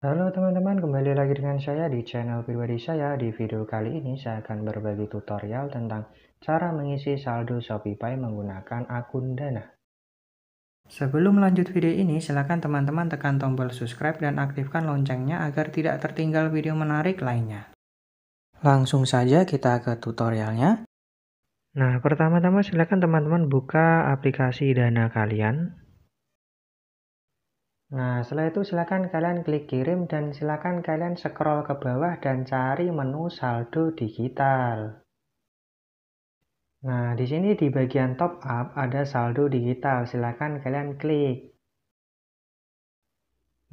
Halo teman-teman, kembali lagi dengan saya di channel pribadi saya. Di video kali ini saya akan berbagi tutorial tentang cara mengisi saldo Shopee menggunakan akun Dana. Sebelum lanjut video ini, silakan teman-teman tekan tombol subscribe dan aktifkan loncengnya agar tidak tertinggal video menarik lainnya. Langsung saja kita ke tutorialnya. Nah, pertama-tama silakan teman-teman buka aplikasi Dana kalian. Nah, setelah itu silakan kalian klik kirim dan silakan kalian scroll ke bawah dan cari menu saldo digital. Nah, di sini di bagian top up ada saldo digital, silakan kalian klik.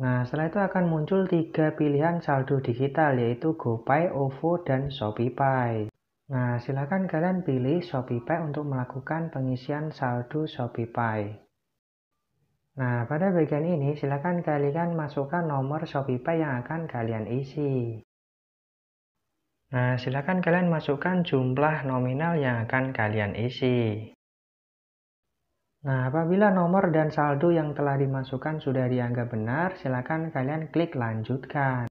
Nah, setelah itu akan muncul tiga pilihan saldo digital yaitu GoPay, OVO, dan ShopeePay. Nah, silakan kalian pilih ShopeePay untuk melakukan pengisian saldo ShopeePay. Nah, pada bagian ini silakan kalian masukkan nomor shopeepay yang akan kalian isi. Nah, silakan kalian masukkan jumlah nominal yang akan kalian isi. Nah, apabila nomor dan saldo yang telah dimasukkan sudah dianggap benar, silakan kalian klik lanjutkan.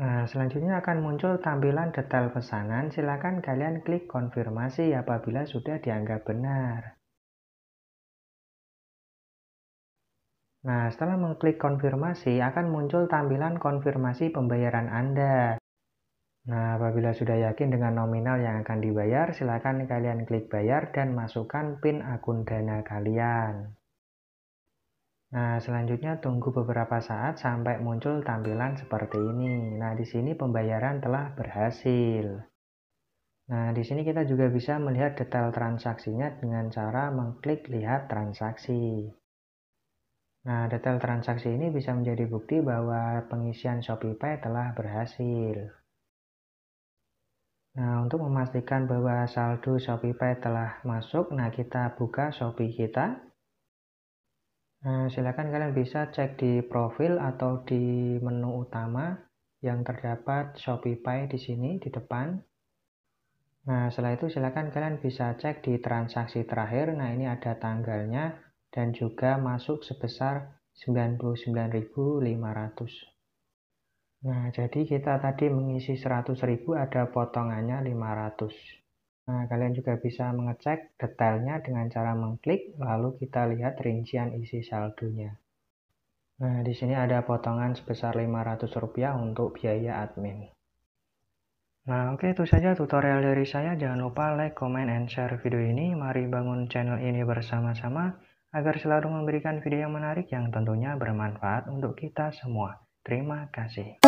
Nah, selanjutnya akan muncul tampilan detail pesanan. Silakan kalian klik konfirmasi apabila sudah dianggap benar. Nah, setelah mengklik konfirmasi, akan muncul tampilan konfirmasi pembayaran Anda. Nah, apabila sudah yakin dengan nominal yang akan dibayar, silakan kalian klik bayar dan masukkan PIN akun dana kalian. Nah, selanjutnya tunggu beberapa saat sampai muncul tampilan seperti ini. Nah, di sini pembayaran telah berhasil. Nah, di sini kita juga bisa melihat detail transaksinya dengan cara mengklik lihat transaksi. Nah, detail transaksi ini bisa menjadi bukti bahwa pengisian ShopeePay telah berhasil. Nah, untuk memastikan bahwa saldo ShopeePay telah masuk, nah kita buka Shopee kita. Nah, silakan kalian bisa cek di profil atau di menu utama yang terdapat ShopeePay di sini di depan. Nah, setelah itu silakan kalian bisa cek di transaksi terakhir. Nah, ini ada tanggalnya dan juga masuk sebesar 99.500. Nah, jadi kita tadi mengisi 100.000 ada potongannya 500. Nah, kalian juga bisa mengecek detailnya dengan cara mengklik lalu kita lihat rincian isi saldonya. Nah, di sini ada potongan sebesar Rp500 untuk biaya admin. Nah, oke itu saja tutorial dari saya. Jangan lupa like, comment, and share video ini. Mari bangun channel ini bersama-sama agar selalu memberikan video yang menarik yang tentunya bermanfaat untuk kita semua. Terima kasih.